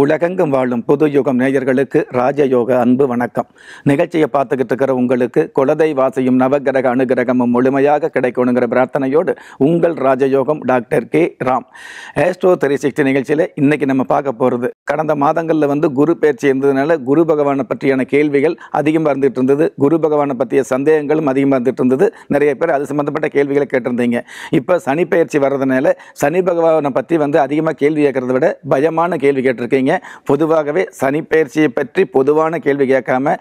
உலகெங்கும் வாழும் புது யுகம் நேயர்களுக்கு ராஜயோக அன்பு வணக்கம் நிகழ்ச்சியை பார்த்துக்கிட்டு இருக்கிற உங்களுக்கு குலதை வாசியும் நவகிரக அனுகிரகமும் முழுமையாக கிடைக்கணுங்கிற பிரார்த்தனையோடு உங்கள் ராஜயோகம் doctor K Ram astro three sixty நிகழ்ச்சியில் இன்னைக்கு நம்ம பார்க்க போகிறது கடந்த மாதங்களில் வந்து குரு பயிற்சி இருந்ததுனால குரு பகவானை பற்றியான கேள்விகள் அதிகமாக இருந்துகிட்டு இருந்தது குரு பகவானை பற்றிய சந்தேகங்களும் அதிகமாக இருந்துகிட்டு இருந்தது நிறைய பேர் அது சம்மந்தப்பட்ட கேள்விகளை கேட்டிருந்தீங்க இப்போ சனி பயிற்சி வர்றதுனால சனி பகவானை பற்றி வந்து அதிகமாக கேள்வி கேட்கறத விட பயமான கேள்வி கேட்டிருக்கீங்க செய்யுங்க பொதுவாகவே சனி பயிற்சியை பற்றி பொதுவான கேள்வி கேட்காம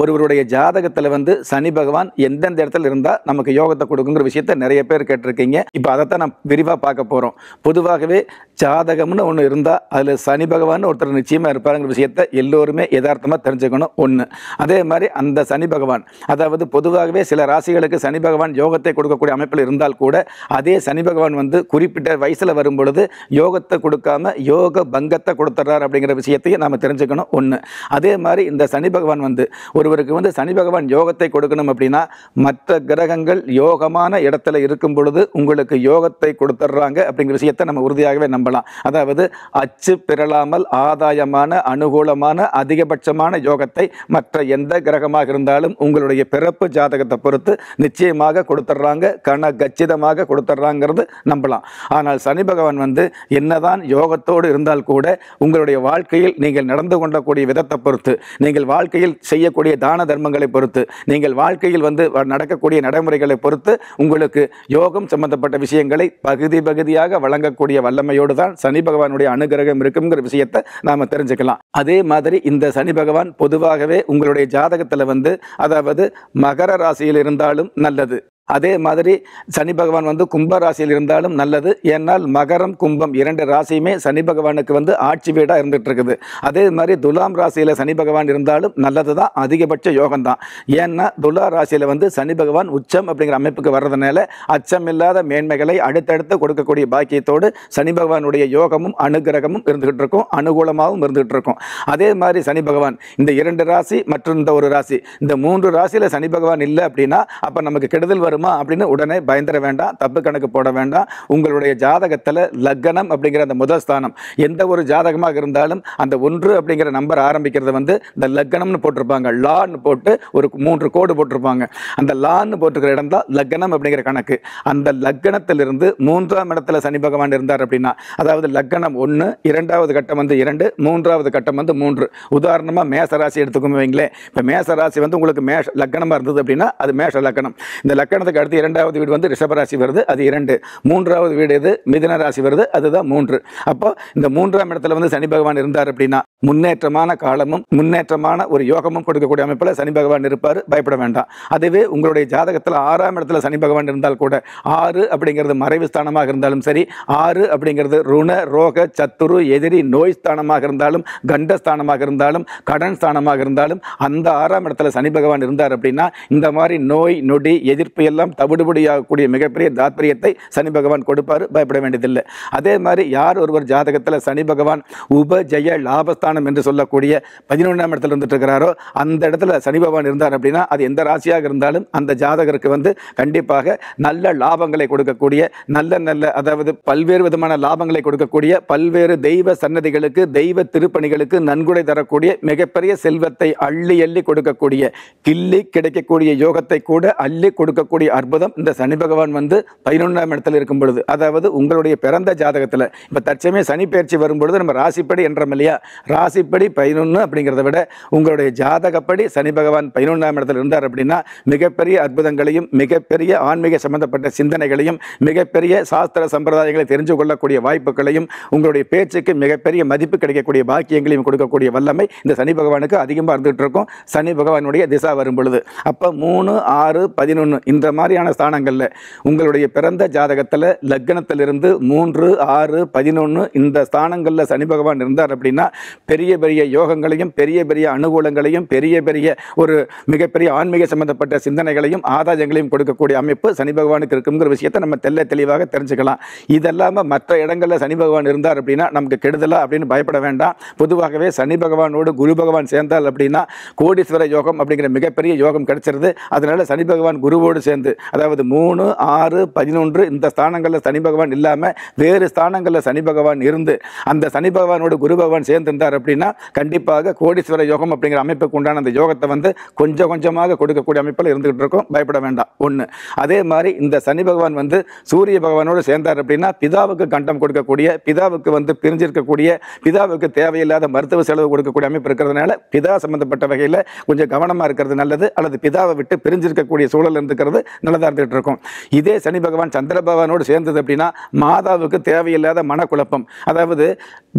ஒருவருடைய ஜாதகத்தில் வந்து சனி பகவான் எந்தெந்த இடத்துல இருந்தால் நமக்கு யோகத்தை கொடுக்குங்கிற விஷயத்த நிறைய பேர் கேட்டிருக்கீங்க இப்போ அதைத்தான் நான் விரிவாக பார்க்க போகிறோம் பொதுவாகவே ஜாதகம்னு ஒன்று இருந்தால் அதில் சனி பகவான் ஒருத்தர் நிச்சயமாக இருப்பாருங்கிற விஷயத்த எல்லோருமே யதார்த்தமாக தெரிஞ்சுக்கணும் ஒன்று அதே மாதிரி அந்த சனி பகவான் அதாவது பொதுவாகவே சில ராசிகளுக்கு சனி பகவான் யோகத்தை கொடுக்கக்கூடிய அமைப்பில் இருந்தால் கூட அதே சனி பகவான் வந்து குறிப்பிட்ட வயசில் வரும் பொழுது யோகத்தை கொடுக்காம யோக பங்கத்தை கொடுத்துட்றாரு அப்படிங்கிற விஷயத்தையும் நாம் தெரிஞ்சுக்கணும் ஒன்று அதே மாதிரி இந்த சனி பகவான் வந்து ஒருவருக்கு வந்து சனி பகவான் யோகத்தை கொடுக்கணும் அப்படின்னா மற்ற கிரகங்கள் யோகமான இடத்துல இருக்கும் பொழுது உங்களுக்கு யோகத்தை கொடுத்துட்றாங்க அப்படிங்கிற விஷயத்தை நம்ம உறுதியாகவே நம்பலாம் அதாவது அச்சு பிறளாமல் ஆதாயமான அனுகூலமான அதிகபட்சமான யோகத்தை மற்ற எந்த கிரகமாக இருந்தாலும் உங்களுடைய பிறப்பு ஜாதகத்தை பொறுத்து நிச்சயமாக கொடுத்துட்றாங்க கன கச்சிதமாக கொடுத்துட்றாங்கிறது நம்பலாம் ஆனால் சனி பகவான் வந்து என்னதான் யோகத்தோடு இருந்தால் கூட உங்களுடைய உங்களுடைய வாழ்க்கையில் நீங்கள் நடந்து கொண்டக்கூடிய விதத்தை பொறுத்து நீங்கள் வாழ்க்கையில் செய்யக்கூடிய தான தர்மங்களை பொறுத்து நீங்கள் வாழ்க்கையில் வந்து நடக்கக்கூடிய நடைமுறைகளை பொறுத்து உங்களுக்கு யோகம் சம்பந்தப்பட்ட விஷயங்களை பகுதி பகுதியாக வழங்கக்கூடிய வல்லமையோடு தான் சனி பகவானுடைய அனுகிரகம் இருக்குங்கிற விஷயத்தை நாம் தெரிஞ்சுக்கலாம் அதே மாதிரி இந்த சனி பகவான் பொதுவாகவே உங்களுடைய ஜாதகத்தில் வந்து அதாவது மகர ராசியில் இருந்தாலும் நல்லது அதே மாதிரி சனி பகவான் வந்து கும்ப ராசியில் இருந்தாலும் நல்லது ஏன்னால் மகரம் கும்பம் இரண்டு ராசியுமே சனி பகவானுக்கு வந்து ஆட்சி வீடாக இருந்துகிட்டு இருக்குது அதே மாதிரி துலாம் ராசியில் சனி பகவான் இருந்தாலும் நல்லது தான் அதிகபட்ச யோகம் தான் ஏன்னா துலா ராசியில் வந்து சனி பகவான் உச்சம் அப்படிங்கிற அமைப்புக்கு வர்றதுனால அச்சமில்லாத மேன்மைகளை அடுத்தடுத்து கொடுக்கக்கூடிய பாக்கியத்தோடு சனி பகவானுடைய யோகமும் அனுகிரகமும் இருந்துகிட்டு இருக்கும் அனுகூலமாகவும் இருந்துகிட்டு இருக்கும் அதே மாதிரி சனி பகவான் இந்த இரண்டு ராசி மற்றும் இந்த ஒரு ராசி இந்த மூன்று ராசியில் சனி பகவான் இல்லை அப்படின்னா அப்போ நமக்கு கெடுதல் வரும் வருமா அப்படின்னு உடனே பயந்துட வேண்டாம் தப்பு கணக்கு போட வேண்டாம் உங்களுடைய ஜாதகத்தில் லக்கணம் அப்படிங்கிற அந்த முதல் ஸ்தானம் எந்த ஒரு ஜாதகமாக இருந்தாலும் அந்த ஒன்று அப்படிங்கிற நம்பர் ஆரம்பிக்கிறது வந்து இந்த லக்கணம்னு போட்டிருப்பாங்க லான்னு போட்டு ஒரு மூன்று கோடு போட்டிருப்பாங்க அந்த லான்னு போட்டிருக்கிற இடம் தான் லக்கணம் அப்படிங்கிற கணக்கு அந்த லக்கணத்திலிருந்து மூன்றாம் இடத்துல சனி பகவான் இருந்தார் அப்படின்னா அதாவது லக்கணம் ஒன்று இரண்டாவது கட்டம் வந்து இரண்டு மூன்றாவது கட்டம் வந்து மூன்று உதாரணமாக மேசராசி எடுத்துக்கோங்க இப்போ மேசராசி வந்து உங்களுக்கு மேஷ லக்கணமாக இருந்தது அப்படின்னா அது மேஷ லக்கணம் இந்த லக்கணம் மாதத்துக்கு அடுத்து இரண்டாவது வீடு வந்து ரிஷபராசி வருது அது இரண்டு மூன்றாவது வீடு எது மிதன ராசி வருது அதுதான் மூன்று அப்போ இந்த மூன்றாம் இடத்துல வந்து சனி பகவான் இருந்தார் அப்படின்னா முன்னேற்றமான காலமும் முன்னேற்றமான ஒரு யோகமும் கொடுக்கக்கூடிய அமைப்பில் சனி பகவான் இருப்பார் பயப்பட வேண்டாம் அதுவே உங்களுடைய ஜாதகத்தில் ஆறாம் இடத்துல சனி பகவான் இருந்தால் கூட ஆறு அப்படிங்கிறது மறைவு ஸ்தானமாக இருந்தாலும் சரி ஆறு அப்படிங்கிறது ருண ரோக சத்துரு எதிரி நோய் ஸ்தானமாக இருந்தாலும் கண்டஸ்தானமாக இருந்தாலும் கடன் ஸ்தானமாக இருந்தாலும் அந்த ஆறாம் இடத்துல சனி பகவான் இருந்தார் அப்படின்னா இந்த மாதிரி நோய் நொடி எதிர்ப்பு எல்லாம் எல்லாம் தவிடுபடியாகக்கூடிய மிகப்பெரிய தாத்பரியத்தை சனி பகவான் கொடுப்பார் பயப்பட வேண்டியதில்லை அதே மாதிரி யார் ஒருவர் ஜாதகத்தில் சனி பகவான் உபஜய லாபஸ்தானம் என்று சொல்லக்கூடிய பதினொன்றாம் இடத்துல இருந்துட்டு இருக்கிறாரோ அந்த இடத்துல சனி பகவான் இருந்தார் அப்படின்னா அது எந்த ராசியாக இருந்தாலும் அந்த ஜாதகருக்கு வந்து கண்டிப்பாக நல்ல லாபங்களை கொடுக்கக்கூடிய நல்ல நல்ல அதாவது பல்வேறு விதமான லாபங்களை கொடுக்கக்கூடிய பல்வேறு தெய்வ சன்னதிகளுக்கு தெய்வ திருப்பணிகளுக்கு நன்கொடை தரக்கூடிய மிகப்பெரிய செல்வத்தை அள்ளி அள்ளி கொடுக்கக்கூடிய கிள்ளி கிடைக்கக்கூடிய யோகத்தை கூட அள்ளி கொடுக்கக்கூடிய இருக்கக்கூடிய அற்புதம் இந்த சனி பகவான் வந்து பதினொன்றாம் இடத்துல இருக்கும் பொழுது அதாவது உங்களுடைய பிறந்த ஜாதகத்தில் இப்போ தற்சமய சனி பயிற்சி வரும்பொழுது நம்ம ராசிப்படி என்றோம் இல்லையா ராசிப்படி பதினொன்று அப்படிங்கிறத விட உங்களுடைய ஜாதகப்படி சனி பகவான் பதினொன்றாம் இடத்துல இருந்தார் அப்படின்னா மிகப்பெரிய அற்புதங்களையும் மிகப்பெரிய ஆன்மீக சம்பந்தப்பட்ட சிந்தனைகளையும் மிகப்பெரிய சாஸ்திர சம்பிரதாயங்களை தெரிஞ்சு கொள்ளக்கூடிய வாய்ப்புகளையும் உங்களுடைய பேச்சுக்கு மிகப்பெரிய மதிப்பு கிடைக்கக்கூடிய பாக்கியங்களையும் கொடுக்கக்கூடிய வல்லமை இந்த சனி பகவானுக்கு அதிகமாக இருந்துகிட்டு இருக்கும் சனி பகவானுடைய திசா வரும் பொழுது அப்போ மூணு ஆறு பதினொன்று இந்த மாதிரியான ஸ்தானங்களில் உங்களுடைய பிறந்த ஜாதகத்தில் லக்னத்திலிருந்து மூன்று ஆறு பதினொன்று இந்த ஸ்தானங்களில் சனி பகவான் இருந்தார் அப்படின்னா பெரிய பெரிய யோகங்களையும் பெரிய பெரிய அனுகூலங்களையும் பெரிய பெரிய ஒரு மிகப்பெரிய ஆன்மீக சம்பந்தப்பட்ட சிந்தனைகளையும் ஆதாயங்களையும் கொடுக்கக்கூடிய அமைப்பு சனி பகவானுக்கு இருக்குங்கிற விஷயத்தை நம்ம தெல்ல தெளிவாக தெரிஞ்சுக்கலாம் இதெல்லாமல் மற்ற இடங்களில் சனி பகவான் இருந்தார் அப்படின்னா நமக்கு கெடுதலா அப்படின்னு பயப்பட வேண்டாம் பொதுவாகவே சனி பகவானோடு குரு பகவான் சேர்ந்தால் அப்படின்னா கோடீஸ்வர யோகம் அப்படிங்கிற மிகப்பெரிய யோகம் கிடைச்சிருது அதனால சனி பகவான் குருவோடு சேர்ந்து சேர்ந்து அதாவது மூணு ஆறு பதினொன்று இந்த ஸ்தானங்களில் சனி பகவான் இல்லாமல் வேறு ஸ்தானங்களில் சனி பகவான் இருந்து அந்த சனி பகவானோட குரு பகவான் சேர்ந்திருந்தார் அப்படின்னா கண்டிப்பாக கோடீஸ்வர யோகம் அப்படிங்கிற அமைப்புக்கு உண்டான அந்த யோகத்தை வந்து கொஞ்சம் கொஞ்சமாக கொடுக்கக்கூடிய அமைப்பில் இருந்துகிட்டு இருக்கும் பயப்பட வேண்டாம் ஒன்று அதே மாதிரி இந்த சனி பகவான் வந்து சூரிய பகவானோடு சேர்ந்தார் அப்படின்னா பிதாவுக்கு கண்டம் கொடுக்கக்கூடிய பிதாவுக்கு வந்து பிரிஞ்சிருக்கக்கூடிய பிதாவுக்கு தேவையில்லாத மருத்துவ செலவு கொடுக்கக்கூடிய அமைப்பு இருக்கிறதுனால பிதா சம்பந்தப்பட்ட வகையில் கொஞ்சம் கவனமாக இருக்கிறது நல்லது அல்லது பிதாவை விட்டு பிரிஞ்சிருக்கக்கூடிய சூழல் இருந்துக்கிறது நல்லதாக இருந்துகிட்டு இருக்கும் இதே சனி பகவான் சந்திர பகவானோடு சேர்ந்தது அப்படின்னா மாதாவுக்கு தேவையில்லாத மனக்குழப்பம் அதாவது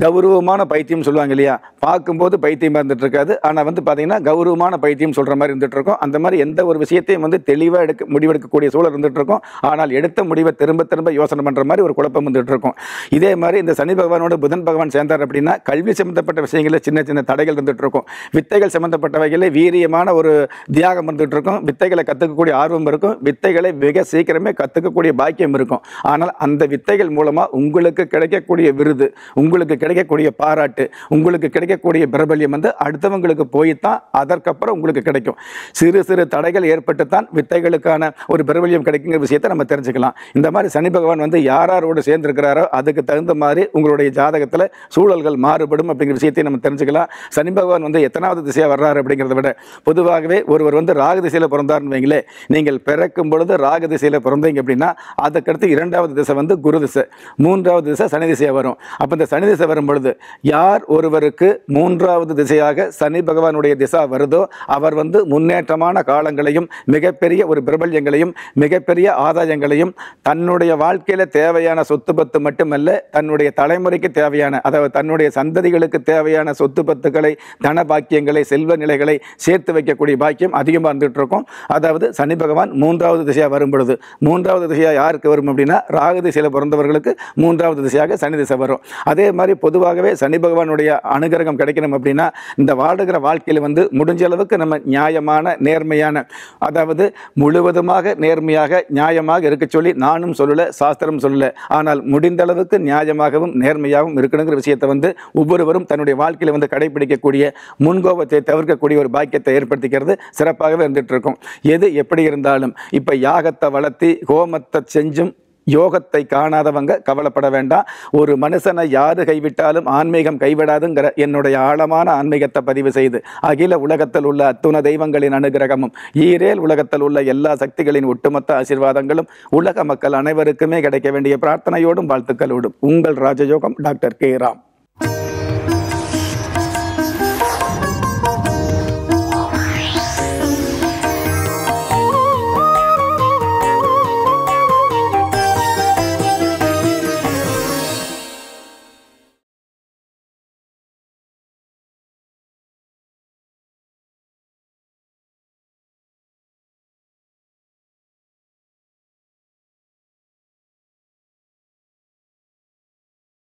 கௌரவமான பைத்தியம் சொல்லுவாங்க இல்லையா பார்க்கும்போது பைத்தியமாக இருந்துகிட்டு இருக்காது ஆனால் வந்து பார்த்தீங்கன்னா கௌரவமான பைத்தியம் சொல்கிற மாதிரி இருந்துகிட்டு இருக்கும் அந்த மாதிரி எந்த ஒரு விஷயத்தையும் வந்து தெளிவாக எடுக்க முடிவெடுக்கக்கூடிய சூழல் இருந்துகிட்டு இருக்கும் ஆனால் எடுத்த முடிவை திரும்ப திரும்ப யோசனை பண்ணுற மாதிரி ஒரு குழப்பம் வந்துட்டு இருக்கும் இதே மாதிரி இந்த சனி பகவானோட புதன் பகவான் சேர்ந்தார் அப்படின்னா கல்வி சம்மந்தப்பட்ட விஷயங்களில் சின்ன சின்ன தடைகள் இருந்துகிட்டு இருக்கும் வித்தைகள் சம்மந்தப்பட்ட வகையில் வீரியமான ஒரு தியாகம் இருந்துகிட்டு இருக்கும் வித்தைகளை கற்றுக்கக்கூடிய ஆர்வம் இருக்கும் வித்தைகளை மிக சீக்கிரமே கற்றுக்கக்கூடிய பாக்கியம் இருக்கும் ஆனால் அந்த வித்தைகள் மூலமாக உங்களுக்கு கிடைக்கக்கூடிய விருது உங்களுக்கு கிடைக்கக்கூடிய பாராட்டு உங்களுக்கு கிடைக்கக்கூடிய பிரபல்யம் வந்து அடுத்தவங்களுக்கு போய் தான் அதற்கப்புறம் உங்களுக்கு கிடைக்கும் சிறு சிறு தடைகள் ஏற்பட்டு தான் வித்தைகளுக்கான ஒரு பிரபல்யம் கிடைக்குங்கிற விஷயத்தை நம்ம தெரிஞ்சுக்கலாம் இந்த மாதிரி சனி பகவான் வந்து யாரோடு சேர்ந்துருக்கிறாரோ அதுக்கு தகுந்த மாதிரி உங்களுடைய ஜாதகத்தில் சூழல்கள் மாறுபடும் அப்படிங்கிற விஷயத்தை நம்ம தெரிஞ்சுக்கலாம் சனி பகவான் வந்து எத்தனாவது திசையாக வர்றாரு அப்படிங்கிறத விட பொதுவாகவே ஒருவர் வந்து ராகு திசையில் பிறந்தார்னு வைங்களே நீங்கள் பிற பிறக்கும் பொழுது ராக திசையில் பிறந்தீங்க அப்படின்னா அதுக்கடுத்து இரண்டாவது திசை வந்து குரு திசை மூன்றாவது திசை சனி திசையாக வரும் அப்போ இந்த சனி திசை வரும் பொழுது யார் ஒருவருக்கு மூன்றாவது திசையாக சனி பகவானுடைய திசா வருதோ அவர் வந்து முன்னேற்றமான காலங்களையும் மிகப்பெரிய ஒரு பிரபல்யங்களையும் மிகப்பெரிய ஆதாயங்களையும் தன்னுடைய வாழ்க்கையில் தேவையான சொத்து பத்து மட்டுமல்ல தன்னுடைய தலைமுறைக்கு தேவையான அதாவது தன்னுடைய சந்ததிகளுக்கு தேவையான சொத்து பத்துக்களை தன பாக்கியங்களை செல்வ நிலைகளை சேர்த்து வைக்கக்கூடிய பாக்கியம் அதிகமாக இருந்துகிட்டு இருக்கும் அதாவது சனி பகவான் மூன்று மூன்றாவது திசையாக வரும் பொழுது மூன்றாவது திசையாக யாருக்கு வரும் அப்படின்னா ராகு திசையில் பிறந்தவர்களுக்கு மூன்றாவது திசையாக சனி திசை வரும் அதே மாதிரி பொதுவாகவே சனி பகவானுடைய அனுகிரகம் கிடைக்கணும் அப்படின்னா இந்த வாழ்கிற வாழ்க்கையில் வந்து முடிஞ்ச அளவுக்கு நம்ம நியாயமான நேர்மையான அதாவது முழுவதுமாக நேர்மையாக நியாயமாக இருக்க சொல்லி நானும் சொல்லலை சாஸ்திரம் சொல்லலை ஆனால் முடிந்த அளவுக்கு நியாயமாகவும் நேர்மையாகவும் இருக்கணுங்கிற விஷயத்தை வந்து ஒவ்வொருவரும் தன்னுடைய வாழ்க்கையில் வந்து கடைபிடிக்கக்கூடிய முன்கோபத்தை தவிர்க்கக்கூடிய ஒரு பாக்கியத்தை ஏற்படுத்திக்கிறது சிறப்பாகவே இருக்கும் எது எப்படி இருந்தாலும் இப்போ யாகத்தை வளர்த்தி ஹோமத்தை செஞ்சும் யோகத்தை காணாதவங்க கவலைப்பட வேண்டாம் ஒரு மனுஷனை யாரு கைவிட்டாலும் ஆன்மீகம் கைவிடாதுங்கிற என்னுடைய ஆழமான ஆன்மீகத்தை பதிவு செய்து அகில உலகத்தில் உள்ள அத்துண தெய்வங்களின் அனுகிரகமும் ஈரேல் உலகத்தில் உள்ள எல்லா சக்திகளின் ஒட்டுமொத்த ஆசீர்வாதங்களும் உலக மக்கள் அனைவருக்குமே கிடைக்க வேண்டிய பிரார்த்தனையோடும் வாழ்த்துக்களோடும் உங்கள் ராஜயோகம் டாக்டர் கே ராம்